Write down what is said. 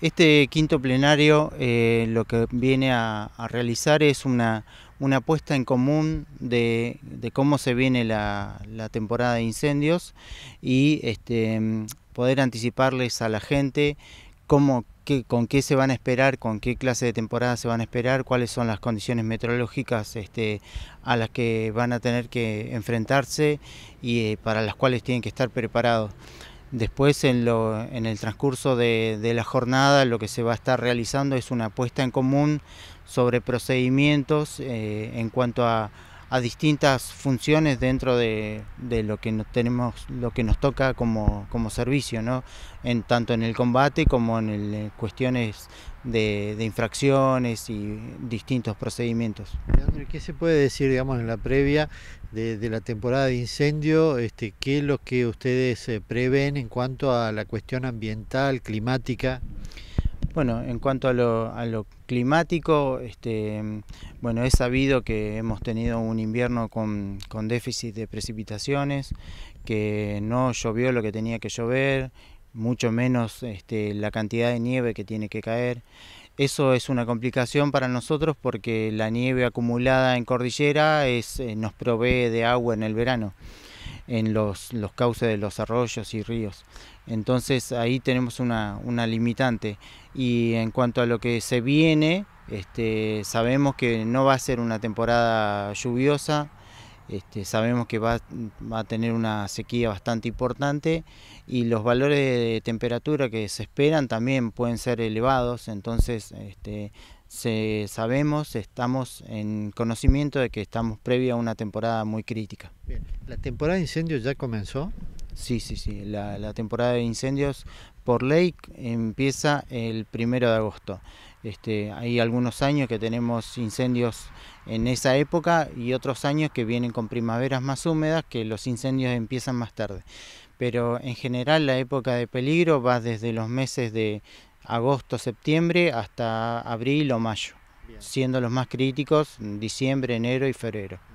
Este quinto plenario eh, lo que viene a, realizar es una, una, puesta en común de, cómo se viene la, temporada de incendios y este, poder anticiparles a la gente cómo, con qué se van a esperar, con qué clase de temporada se van a esperar, cuáles son las condiciones meteorológicas este, a las que van a tener que enfrentarse y eh, para las cuales tienen que estar preparados. Después, en, lo, en el transcurso de, la jornada, lo que se va a estar realizando es una apuesta en común sobre procedimientos eh, en cuanto a a distintas funciones dentro de, lo que nos tenemos, lo que nos toca como, como servicio, ¿no? En tanto en el combate como en, eh, cuestiones de, infracciones y distintos procedimientos. ¿qué se puede decir, digamos, en la previa de, la temporada de incendio? Este, ¿Qué es lo que ustedes eh, prevén en cuanto a la cuestión ambiental, climática? Bueno, en cuanto a lo, climático, este, bueno, es sabido que hemos tenido un invierno con, déficit de precipitaciones, que no llovió lo que tenía que llover, mucho menos este, la cantidad de nieve que tiene que caer. Eso es una complicación para nosotros porque la nieve acumulada en cordillera eh, nos provee de agua en el verano en los, los cauces de los arroyos y ríos. Entonces ahí tenemos una, una limitante. Y en cuanto a lo que se viene, este, sabemos que no va a ser una temporada lluviosa, este, sabemos que va, a tener una sequía bastante importante y los valores de temperatura que se esperan también pueden ser elevados, entonces este, se, sabemos, estamos en conocimiento de que estamos previa a una temporada muy crítica. ¿La temporada de incendios ya comenzó? Sí, sí, sí, la, la temporada de incendios por ley empieza el primero de agosto. Este, hay algunos años que tenemos incendios en esa época y otros años que vienen con primaveras más húmedas que los incendios empiezan más tarde. Pero en general la época de peligro va desde los meses de agosto, septiembre hasta abril o mayo, siendo los más críticos diciembre, enero y febrero.